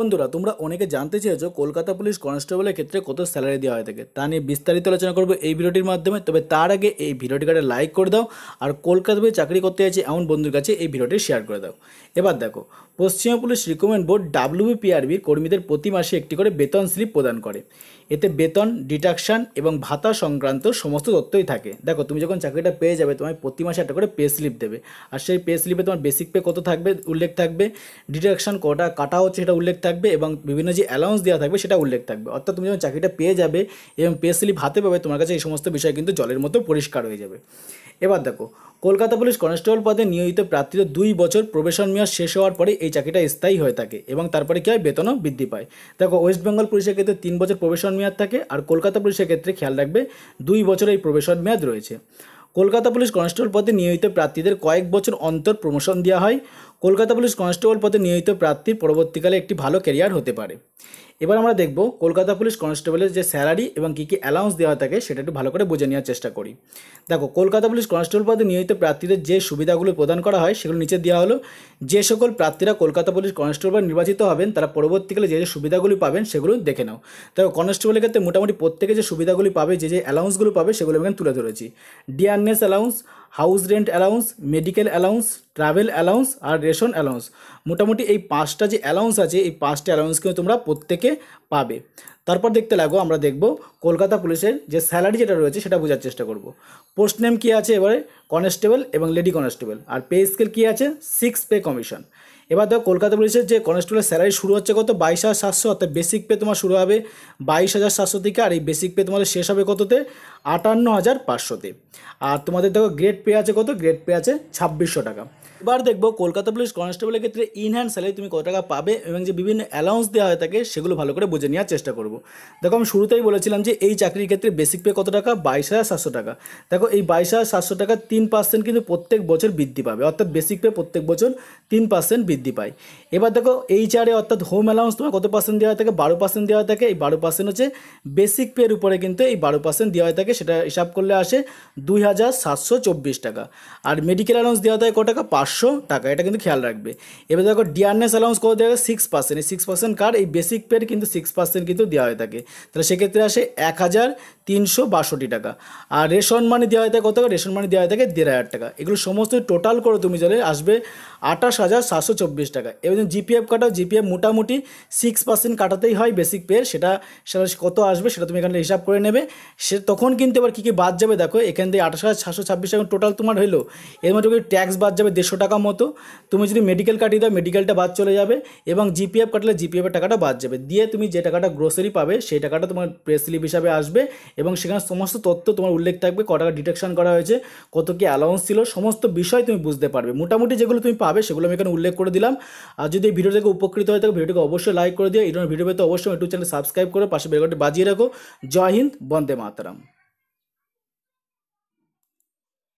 বন্ধুরা তোমরা অনেকে জানতে চেয়েছো কলকাতা পুলিশ কনস্টেবলের ক্ষেত্রে কত স্যালারি দেওয়া হয়ে থাকে তা নিয়ে বিস্তারিত আলোচনা করবো এই ভিডিওটির মাধ্যমে তবে তার আগে এই ভিডিওটিকে লাইক করে দাও আর কলকাতা পুলিশ চাকরি করতে চাইছে এমন বন্ধুর কাছে এই ভিডিওটি শেয়ার করে দাও এবার দেখো পশ্চিমা পুলিশ রিকমেন্ড বোর্ড ডাব্লিউপিআরবির কর্মীদের প্রতি মাসে একটি করে বেতন স্লিপ প্রদান করে এতে বেতন ডিটাকশান এবং ভাতা সংক্রান্ত সমস্ত তথ্যই থাকে দেখো তুমি যখন চাকরিটা পেয়ে যাবে তোমায় প্রতি মাসে একটা করে পে স্লিপ দেবে আর সেই পে স্লিপে তোমার বেসিক পে কত থাকবে উল্লেখ থাকবে ডিটাকশান কটা কাটা হচ্ছে সেটা উল্লেখ থাকবে থাকবে এবং বিভিন্ন যে অ্যালাউন্স দেওয়া থাকবে সেটা উল্লেখ থাকবে অর্থাৎ তুমি যখন চাকরিটা পেয়ে যাবে এবং পে স্লিপ হাতে পাবে তোমার কাছে এই সমস্ত বিষয় কিন্তু জলের মতো পরিষ্কার হয়ে যাবে এবার দেখো কলকাতা পুলিশ কনস্টেবল পদে নিয়োজিত প্রার্থীদের দুই বছর প্রবেশন মেয়াদ শেষ হওয়ার পরে এই চাকরিটা স্থায়ী হয়ে থাকে এবং তারপরে কী হয় বেতনও বৃদ্ধি পায় দেখো ওয়েস্ট বেঙ্গল পুলিশের ক্ষেত্রে তিন বছর প্রবেশন মেয়াদ থাকে আর কলকাতা পুলিশের ক্ষেত্রে খেয়াল রাখবে দুই বছর এই প্রবেশন মেয়াদ রয়েছে কলকাতা পুলিশ কনস্টেবল পদে নিয়োজিত প্রার্থীদের কয়েক বছর অন্তর প্রমোশন দেওয়া হয় কলকাতা পুলিশ কনস্টেবল পদে নিয়োজিত প্রার্থীর পরবর্তীকালে একটি ভালো ক্যারিয়ার হতে পারে এবার আমরা দেখব কলকাতা পুলিশ কনস্টেবলের যে স্যালারি এবং কী কী অ্যালাউন্স দেওয়া থাকে সেটা একটু ভালো করে বুঝে নেওয়ার চেষ্টা করি দেখো কলকাতা পুলিশ কনস্টেবল পদে নিয়োজিত প্রার্থীদের যে সুবিধাগুলো প্রদান করা হয় সেগুলো নিচে দেওয়া হলো যে সকল প্রার্থীরা কলকাতা পুলিশ কনস্টেবল নির্বাচিত হবেন তারা পরবর্তীকালে যে যে সুবিধাগুলি পাবেন সেগুলো দেখে নাও দেখো কনস্টেবলের ক্ষেত্রে মোটামুটি প্রত্যেকে যে সুবিধাগুলি পাবে যে যে অ্যালাউন্সগুলো পাবে সেগুলো আমি তুলে ধরেছি dearness allowance house rent allowance medical allowance travel allowance আর রেশন অ্যালাউন্স মোটামুটি এই পাঁচটা যে অ্যালাউন্স আছে এই পাঁচটা অ্যালাউন্স কিন্তু তোমরা প্রত্যেকে পাবে তারপর দেখতে লাগো আমরা দেখব কলকাতা পুলিশের যে স্যালারি যেটা রয়েছে সেটা বোঝার চেষ্টা করব পোস্ট নেম কী আছে এবারে কনস্টেবল এবং লেডি কনস্টেবল আর পে স্কেল কী আছে সিক্স পে কমিশন এবার দেখো কলকাতা পুলিশের যে কনস্টেবলের স্যালারি শুরু হচ্ছে কত বাইশ হাজার সাতশো অর্থাৎ বেসিক পে তোমার শুরু হবে বাইশ হাজার সাতশো থেকে আর এই বেসিক পে তোমাদের শেষ হবে কততে আটান্ন হাজার পাঁচশোতে আর তোমাদের দেখো গ্রেড পে আছে কত গ্রেড পে আছে ছাব্বিশশো টাকা এবার দেখবো কলকাতা পুলিশ কনস্টেবলের ক্ষেত্রে ইনহ্যান্ড স্যালারি তুমি কত টাকা পাবে এবং যে বিভিন্ন অ্যালাউন্স দেওয়া হয়ে থাকে সেগুলো ভালো করে বুঝে নেওয়ার চেষ্টা করবো দেখো আমি শুরুতেই বলেছিলাম যে এই চাকরির ক্ষেত্রে বেসিক পে কত টাকা বাইশ হাজার সাতশো টাকা দেখো এই বাইশ হাজার সাতশো টাকা তিন পার্সেন্ট কিন্তু প্রত্যেক বছর বৃদ্ধি পাবে অর্থাৎ বেসিক পে প্রত্যেক বছর তিন পার্সেন্ট বৃদ্ধি বৃদ্ধি পায় এবার দেখো এইচআরএ অর্থাৎ হোম অ্যালাউন্স তোমার কত পার্সেন্ট দেওয়া থাকে বারো পার্সেন্ট দেওয়া থাকে এই বারো পার্সেন্ট হচ্ছে বেসিক পের উপরে কিন্তু এই বারো পার্সেন্ট দেওয়া থাকে সেটা হিসাব করলে আসে দুই হাজার সাতশো চব্বিশ টাকা আর মেডিকেল অ্যালাউন্স দেওয়া থাকে কত টাকা পাঁচশো টাকা এটা কিন্তু খেয়াল রাখবে এবার দেখো ডিয়ারনেস অ্যালাউন্স কত দেওয়া হয় সিক্স পার্সেন্ট এই সিক্স পার্সেন্ট কার এই বেসিক পের কিন্তু সিক্স পার্সেন্ট কিন্তু দেওয়া হয়ে থাকে তাহলে সেক্ষেত্রে আসে এক হাজার তিনশো বাষট্টি টাকা আর রেশন মানি দেওয়া হয়ে থাকে কত টাকা রেশন মানি দেওয়া হয়ে থাকে দেড় হাজার টাকা এগুলো সমস্ত টোটাল করে তুমি চলে আসবে আঠাশ হাজার সাতশো চব্বিশ টাকা এবং জিপিএফ কাটাও জিপিএফ মোটামুটি সিক্স পার্সেন্ট কাটাতেই হয় বেসিক পেয়ের সেটা সেটা কত আসবে সেটা তুমি এখানে হিসাব করে নেবে সে তখন কিন্তু এবার কী কী বাদ যাবে দেখো এখান থেকে আঠাশ হাজার সাতশো ছাব্বিশ টাকা টোটাল তোমার হইলো এর মধ্যে ট্যাক্স বাদ যাবে দেড়শো টাকা মতো তুমি যদি মেডিকেল কাটিয়ে দাও মেডিকেলটা বাদ চলে যাবে এবং জিপিএফ কাটলে জিপিএফের টাকাটা বাদ যাবে দিয়ে তুমি যে টাকাটা গ্রোসারি পাবে সেই টাকাটা তোমার প্রেস স্লিপ হিসাবে আসবে এবং সেখানে সমস্ত তথ্য তোমার উল্লেখ থাকবে ক টাকা ডিটেকশন করা হয়েছে কত কি অ্যালাউন্স ছিল সমস্ত বিষয় তুমি বুঝতে পারবে মোটামুটি যেগুলো তুমি পাবে সেগুলো আমি এখানে উল্লেখ করে দিলাম আর যদি এই ভিডিও থেকে উপকৃত হয় তাহলে ভিডিওটিকে অবশ্যই লাইক করে দিও এই ধরনের ভিডিও পেতে অবশ্যই ইউটিউব চ্যানেল সাবস্ক্রাইব করে পাশে বেলকটি বাজিয়ে রাখো জয় হিন্দ বন্দে মাতারাম